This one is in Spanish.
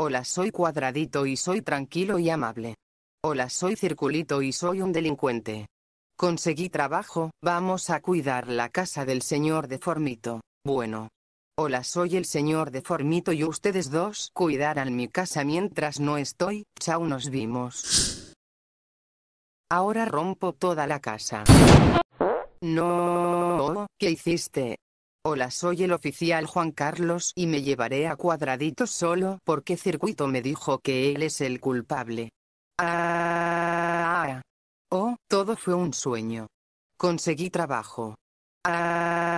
Hola soy cuadradito y soy tranquilo y amable. Hola soy circulito y soy un delincuente. Conseguí trabajo, vamos a cuidar la casa del señor deformito. Bueno. Hola soy el señor deformito y ustedes dos cuidarán mi casa mientras no estoy, chao nos vimos. Ahora rompo toda la casa. No, ¿qué hiciste? Hola soy el oficial Juan Carlos y me llevaré a Cuadradito solo porque Circuito me dijo que él es el culpable. Ah, oh, todo fue un sueño. Conseguí trabajo. Ah,